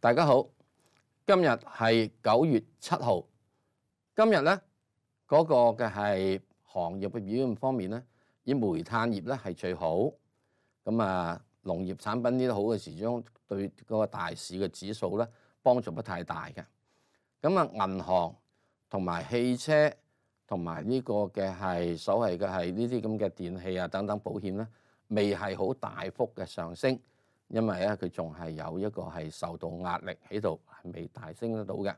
大家好，今日系九月七號。今日咧嗰個嘅係行業嘅表現方面咧，依煤炭業咧係最好。咁啊，農業產品呢啲好嘅時鐘對嗰個大市嘅指數咧幫助不太大嘅。咁啊，銀行同埋汽車同埋呢個嘅係所謂嘅係呢啲咁嘅電器啊等等保險咧，未係好大幅嘅上升。因为咧，佢仲系有一个系受到压力喺度，系未大升得到嘅。